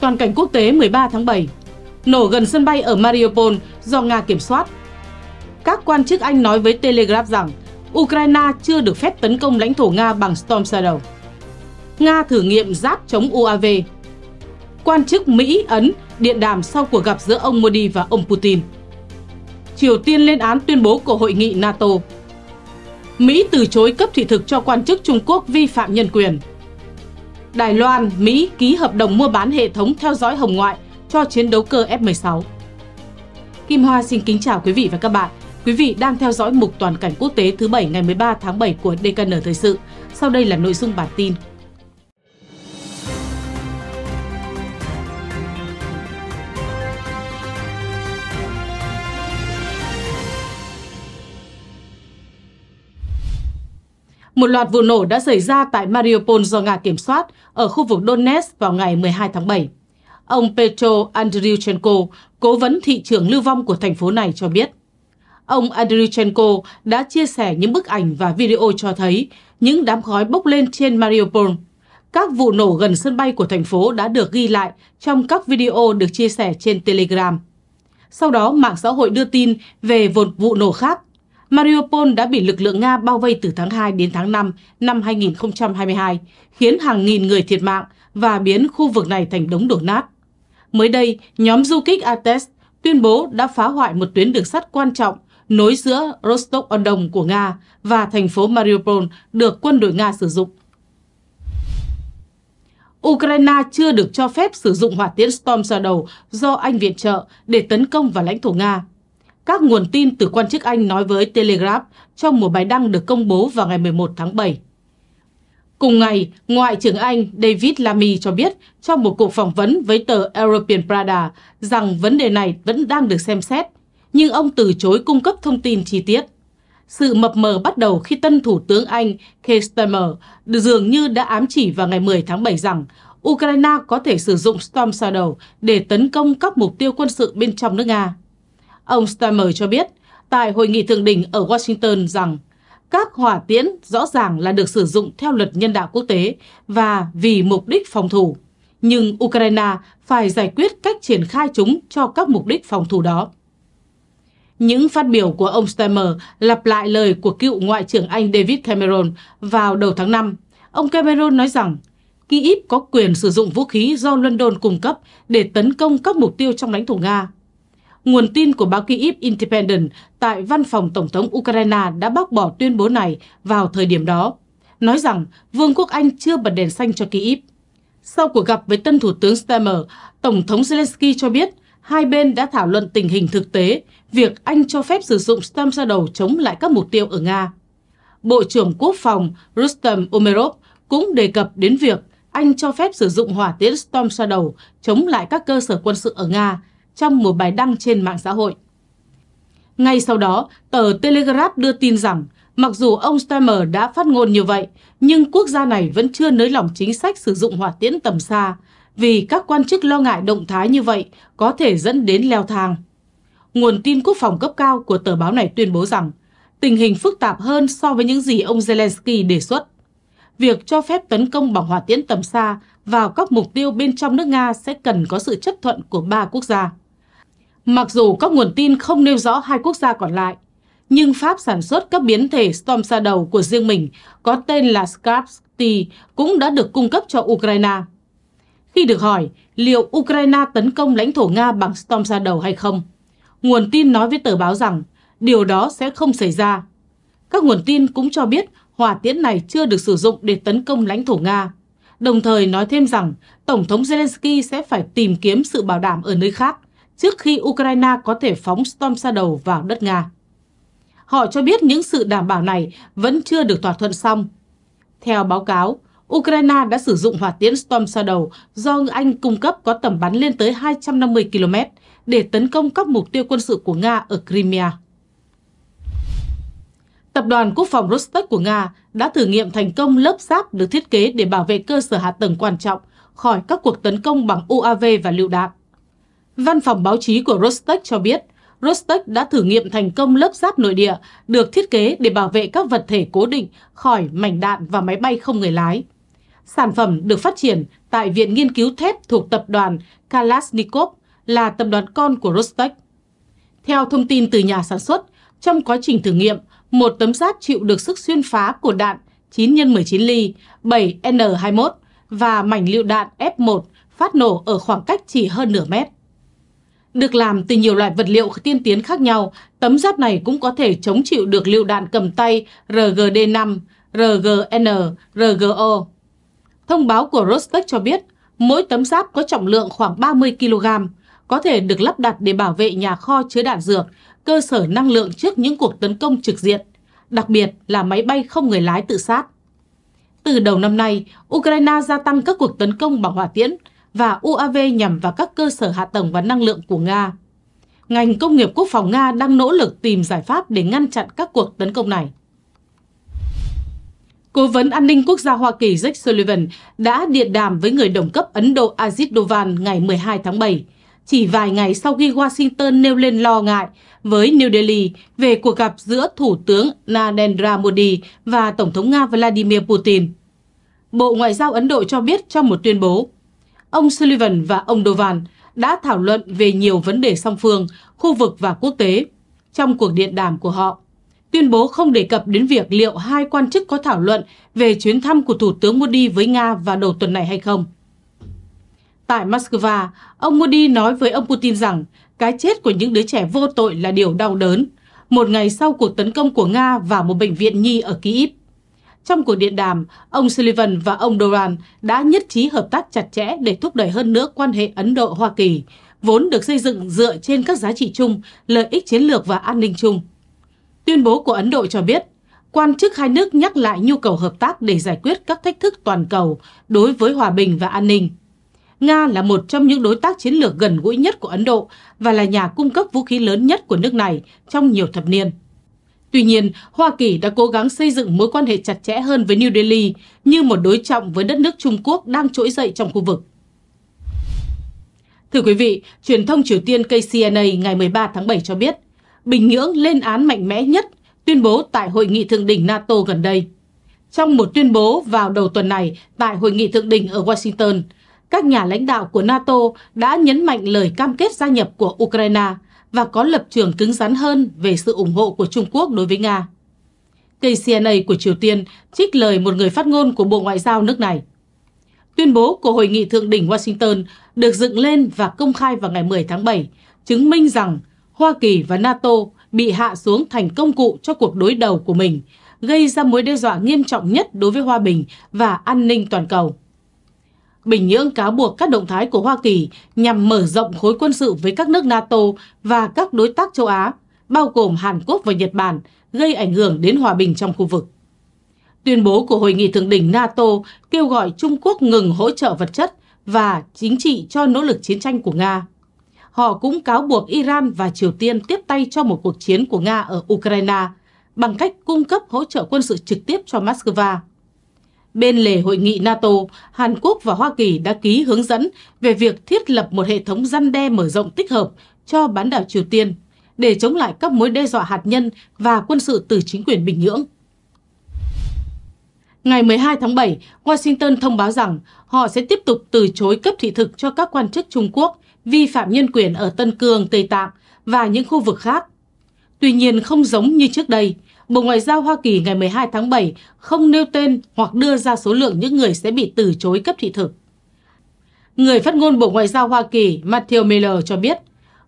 Toàn cảnh quốc tế 13 tháng 7 Nổ gần sân bay ở Mariupol do Nga kiểm soát Các quan chức Anh nói với Telegraph rằng Ukraine chưa được phép tấn công lãnh thổ Nga bằng Storm Shadow Nga thử nghiệm giáp chống UAV Quan chức Mỹ, Ấn điện đàm sau cuộc gặp giữa ông Modi và ông Putin Triều Tiên lên án tuyên bố của hội nghị NATO Mỹ từ chối cấp thị thực cho quan chức Trung Quốc vi phạm nhân quyền Đài Loan, Mỹ ký hợp đồng mua bán hệ thống theo dõi hồng ngoại cho chiến đấu cơ F-16. Kim Hoa xin kính chào quý vị và các bạn. Quý vị đang theo dõi mục toàn cảnh quốc tế thứ bảy ngày 13 tháng 7 của DKN Thời sự. Sau đây là nội dung bản tin Một loạt vụ nổ đã xảy ra tại Mariupol do Nga kiểm soát ở khu vực Donetsk vào ngày 12 tháng 7. Ông Petro Andriychenko, cố vấn thị trường lưu vong của thành phố này cho biết. Ông Andriychenko đã chia sẻ những bức ảnh và video cho thấy những đám khói bốc lên trên Mariupol. Các vụ nổ gần sân bay của thành phố đã được ghi lại trong các video được chia sẻ trên Telegram. Sau đó, mạng xã hội đưa tin về một vụ nổ khác Mariupol đã bị lực lượng Nga bao vây từ tháng 2 đến tháng 5 năm 2022, khiến hàng nghìn người thiệt mạng và biến khu vực này thành đống đổ nát. Mới đây, nhóm du kích Ates tuyên bố đã phá hoại một tuyến đường sắt quan trọng nối giữa Rostov-on-Don của Nga và thành phố Mariupol được quân đội Nga sử dụng. Ukraine chưa được cho phép sử dụng hỏa tiễn Storm Shadow do Anh viện trợ để tấn công vào lãnh thổ Nga. Các nguồn tin từ quan chức Anh nói với Telegraph trong một bài đăng được công bố vào ngày 11 tháng 7. Cùng ngày, Ngoại trưởng Anh David Lammy cho biết trong một cuộc phỏng vấn với tờ European Prada rằng vấn đề này vẫn đang được xem xét, nhưng ông từ chối cung cấp thông tin chi tiết. Sự mập mờ bắt đầu khi tân Thủ tướng Anh Keir Starmer dường như đã ám chỉ vào ngày 10 tháng 7 rằng Ukraine có thể sử dụng Storm Shadow để tấn công các mục tiêu quân sự bên trong nước Nga. Ông Stammer cho biết tại hội nghị thượng đỉnh ở Washington rằng các hỏa tiễn rõ ràng là được sử dụng theo luật nhân đạo quốc tế và vì mục đích phòng thủ. Nhưng Ukraine phải giải quyết cách triển khai chúng cho các mục đích phòng thủ đó. Những phát biểu của ông Stammer lặp lại lời của cựu Ngoại trưởng Anh David Cameron vào đầu tháng 5. Ông Cameron nói rằng Kyiv có quyền sử dụng vũ khí do London cung cấp để tấn công các mục tiêu trong lãnh thổ Nga Nguồn tin của báo Kyiv Independent tại văn phòng Tổng thống Ukraine đã bác bỏ tuyên bố này vào thời điểm đó, nói rằng Vương quốc Anh chưa bật đèn xanh cho Kyiv. Sau cuộc gặp với tân Thủ tướng Stammer, Tổng thống Zelensky cho biết hai bên đã thảo luận tình hình thực tế, việc Anh cho phép sử dụng Storm ra đầu chống lại các mục tiêu ở Nga. Bộ trưởng Quốc phòng Rustem Umerov cũng đề cập đến việc Anh cho phép sử dụng hỏa tiễn Storm Shadow chống lại các cơ sở quân sự ở Nga trong một bài đăng trên mạng xã hội. Ngay sau đó, tờ Telegraph đưa tin rằng mặc dù ông Stammer đã phát ngôn như vậy, nhưng quốc gia này vẫn chưa nới lỏng chính sách sử dụng hỏa tiễn tầm xa vì các quan chức lo ngại động thái như vậy có thể dẫn đến leo thang. Nguồn tin quốc phòng cấp cao của tờ báo này tuyên bố rằng tình hình phức tạp hơn so với những gì ông Zelensky đề xuất. Việc cho phép tấn công bằng hỏa tiễn tầm xa vào các mục tiêu bên trong nước Nga sẽ cần có sự chấp thuận của ba quốc gia. Mặc dù các nguồn tin không nêu rõ hai quốc gia còn lại, nhưng Pháp sản xuất các biến thể Storm Shadow của riêng mình có tên là Skarpsti cũng đã được cung cấp cho Ukraine. Khi được hỏi liệu Ukraine tấn công lãnh thổ Nga bằng Storm Shadow hay không, nguồn tin nói với tờ báo rằng điều đó sẽ không xảy ra. Các nguồn tin cũng cho biết hỏa tiễn này chưa được sử dụng để tấn công lãnh thổ Nga, đồng thời nói thêm rằng Tổng thống Zelensky sẽ phải tìm kiếm sự bảo đảm ở nơi khác trước khi Ukraine có thể phóng Storm Shadow vào đất Nga. Họ cho biết những sự đảm bảo này vẫn chưa được thỏa thuận xong. Theo báo cáo, Ukraine đã sử dụng hỏa tiễn Storm Shadow do Anh cung cấp có tầm bắn lên tới 250 km để tấn công các mục tiêu quân sự của Nga ở Crimea. Tập đoàn Quốc phòng Rostec của Nga đã thử nghiệm thành công lớp giáp được thiết kế để bảo vệ cơ sở hạ tầng quan trọng khỏi các cuộc tấn công bằng UAV và lựu đạn. Văn phòng báo chí của Rostec cho biết, Rostec đã thử nghiệm thành công lớp giáp nội địa được thiết kế để bảo vệ các vật thể cố định khỏi mảnh đạn và máy bay không người lái. Sản phẩm được phát triển tại Viện Nghiên cứu Thép thuộc tập đoàn Kalashnikov là tập đoàn con của Rostec. Theo thông tin từ nhà sản xuất, trong quá trình thử nghiệm, một tấm giáp chịu được sức xuyên phá của đạn 9 x 19 ly 7N21 và mảnh lựu đạn F1 phát nổ ở khoảng cách chỉ hơn nửa mét. Được làm từ nhiều loại vật liệu tiên tiến khác nhau, tấm giáp này cũng có thể chống chịu được lựu đạn cầm tay RGD-5, RGN, RGO. Thông báo của Rostec cho biết, mỗi tấm giáp có trọng lượng khoảng 30 kg, có thể được lắp đặt để bảo vệ nhà kho chứa đạn dược, cơ sở năng lượng trước những cuộc tấn công trực diện, đặc biệt là máy bay không người lái tự sát. Từ đầu năm nay, Ukraine gia tăng các cuộc tấn công bằng hỏa tiễn, và UAV nhằm vào các cơ sở hạ tầng và năng lượng của Nga. Ngành công nghiệp quốc phòng Nga đang nỗ lực tìm giải pháp để ngăn chặn các cuộc tấn công này. Cố vấn an ninh quốc gia Hoa Kỳ Jake Sullivan đã điện đàm với người đồng cấp Ấn Độ Ajit Dovan ngày 12 tháng 7, chỉ vài ngày sau khi Washington nêu lên lo ngại với New Delhi về cuộc gặp giữa Thủ tướng Narendra Modi và Tổng thống Nga Vladimir Putin. Bộ Ngoại giao Ấn Độ cho biết trong một tuyên bố, ông Sullivan và ông Dovan đã thảo luận về nhiều vấn đề song phương, khu vực và quốc tế trong cuộc điện đàm của họ. Tuyên bố không đề cập đến việc liệu hai quan chức có thảo luận về chuyến thăm của Thủ tướng Modi với Nga vào đầu tuần này hay không. Tại Moscow, ông Modi nói với ông Putin rằng cái chết của những đứa trẻ vô tội là điều đau đớn, một ngày sau cuộc tấn công của Nga vào một bệnh viện nhi ở Kyiv. Trong cuộc điện đàm, ông Sullivan và ông Doran đã nhất trí hợp tác chặt chẽ để thúc đẩy hơn nữa quan hệ Ấn Độ-Hoa Kỳ, vốn được xây dựng dựa trên các giá trị chung, lợi ích chiến lược và an ninh chung. Tuyên bố của Ấn Độ cho biết, quan chức hai nước nhắc lại nhu cầu hợp tác để giải quyết các thách thức toàn cầu đối với hòa bình và an ninh. Nga là một trong những đối tác chiến lược gần gũi nhất của Ấn Độ và là nhà cung cấp vũ khí lớn nhất của nước này trong nhiều thập niên. Tuy nhiên, Hoa Kỳ đã cố gắng xây dựng mối quan hệ chặt chẽ hơn với New Delhi như một đối trọng với đất nước Trung Quốc đang trỗi dậy trong khu vực. Thưa quý vị, truyền thông Triều Tiên KCNA ngày 13 tháng 7 cho biết, Bình Nhưỡng lên án mạnh mẽ nhất tuyên bố tại hội nghị thượng đỉnh NATO gần đây. Trong một tuyên bố vào đầu tuần này tại hội nghị thượng đỉnh ở Washington, các nhà lãnh đạo của NATO đã nhấn mạnh lời cam kết gia nhập của Ukraine – và có lập trường cứng rắn hơn về sự ủng hộ của Trung Quốc đối với Nga. KCNA của Triều Tiên trích lời một người phát ngôn của Bộ Ngoại giao nước này. Tuyên bố của Hội nghị Thượng đỉnh Washington được dựng lên và công khai vào ngày 10 tháng 7, chứng minh rằng Hoa Kỳ và NATO bị hạ xuống thành công cụ cho cuộc đối đầu của mình, gây ra mối đe dọa nghiêm trọng nhất đối với hòa bình và an ninh toàn cầu. Bình Nhưỡng cáo buộc các động thái của Hoa Kỳ nhằm mở rộng khối quân sự với các nước NATO và các đối tác châu Á, bao gồm Hàn Quốc và Nhật Bản, gây ảnh hưởng đến hòa bình trong khu vực. Tuyên bố của Hội nghị Thượng đỉnh NATO kêu gọi Trung Quốc ngừng hỗ trợ vật chất và chính trị cho nỗ lực chiến tranh của Nga. Họ cũng cáo buộc Iran và Triều Tiên tiếp tay cho một cuộc chiến của Nga ở Ukraine bằng cách cung cấp hỗ trợ quân sự trực tiếp cho Moscow. Bên lề hội nghị NATO, Hàn Quốc và Hoa Kỳ đã ký hướng dẫn về việc thiết lập một hệ thống răn đe mở rộng tích hợp cho bán đảo Triều Tiên để chống lại các mối đe dọa hạt nhân và quân sự từ chính quyền Bình Nhưỡng. Ngày 12 tháng 7, Washington thông báo rằng họ sẽ tiếp tục từ chối cấp thị thực cho các quan chức Trung Quốc vi phạm nhân quyền ở Tân Cương, Tây Tạng và những khu vực khác. Tuy nhiên không giống như trước đây, Bộ Ngoại giao Hoa Kỳ ngày 12 tháng 7 không nêu tên hoặc đưa ra số lượng những người sẽ bị từ chối cấp thị thực. Người phát ngôn Bộ Ngoại giao Hoa Kỳ Matthew Miller cho biết,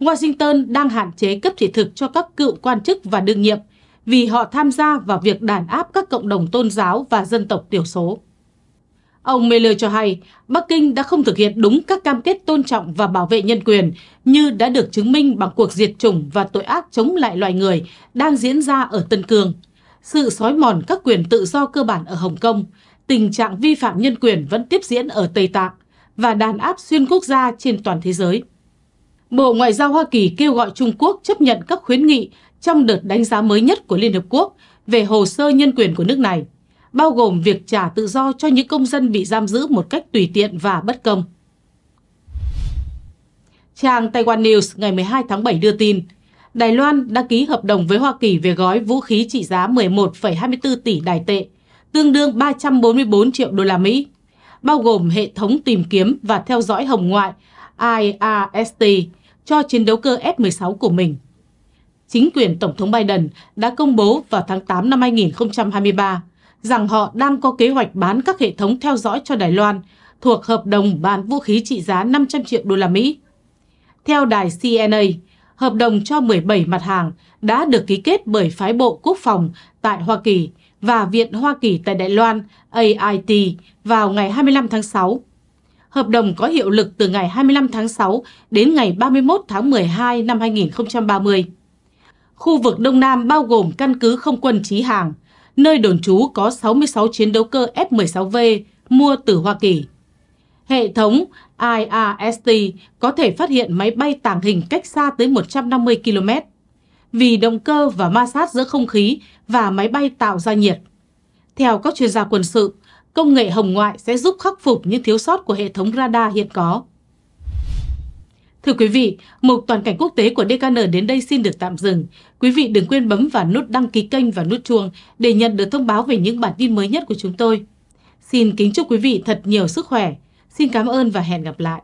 Washington đang hạn chế cấp thị thực cho các cựu quan chức và đương nhiệm vì họ tham gia vào việc đàn áp các cộng đồng tôn giáo và dân tộc thiểu số. Ông Miller cho hay Bắc Kinh đã không thực hiện đúng các cam kết tôn trọng và bảo vệ nhân quyền như đã được chứng minh bằng cuộc diệt chủng và tội ác chống lại loài người đang diễn ra ở Tân Cương. Sự xói mòn các quyền tự do cơ bản ở Hồng Kông, tình trạng vi phạm nhân quyền vẫn tiếp diễn ở Tây Tạng và đàn áp xuyên quốc gia trên toàn thế giới. Bộ Ngoại giao Hoa Kỳ kêu gọi Trung Quốc chấp nhận các khuyến nghị trong đợt đánh giá mới nhất của Liên Hợp Quốc về hồ sơ nhân quyền của nước này bao gồm việc trả tự do cho những công dân bị giam giữ một cách tùy tiện và bất công. Trang Taiwan News ngày 12 tháng 7 đưa tin, Đài Loan đã ký hợp đồng với Hoa Kỳ về gói vũ khí trị giá 11,24 tỷ đài tệ, tương đương 344 triệu đô la Mỹ, bao gồm hệ thống tìm kiếm và theo dõi hồng ngoại IRST cho chiến đấu cơ F-16 của mình. Chính quyền Tổng thống Biden đã công bố vào tháng 8 năm 2023 rằng họ đang có kế hoạch bán các hệ thống theo dõi cho Đài Loan thuộc hợp đồng bán vũ khí trị giá 500 triệu đô la Mỹ. Theo đài CNA, hợp đồng cho 17 mặt hàng đã được ký kết bởi phái bộ quốc phòng tại Hoa Kỳ và Viện Hoa Kỳ tại Đài Loan AIT vào ngày 25 tháng 6. Hợp đồng có hiệu lực từ ngày 25 tháng 6 đến ngày 31 tháng 12 năm 2030. Khu vực Đông Nam bao gồm căn cứ không quân Chí Hàng – nơi đồn trú có 66 chiến đấu cơ F-16V mua từ Hoa Kỳ. Hệ thống IRST có thể phát hiện máy bay tàng hình cách xa tới 150 km vì động cơ và ma sát giữa không khí và máy bay tạo ra nhiệt. Theo các chuyên gia quân sự, công nghệ hồng ngoại sẽ giúp khắc phục những thiếu sót của hệ thống radar hiện có. Thưa quý vị, mục toàn cảnh quốc tế của DKN đến đây xin được tạm dừng. Quý vị đừng quên bấm vào nút đăng ký kênh và nút chuông để nhận được thông báo về những bản tin mới nhất của chúng tôi. Xin kính chúc quý vị thật nhiều sức khỏe. Xin cảm ơn và hẹn gặp lại.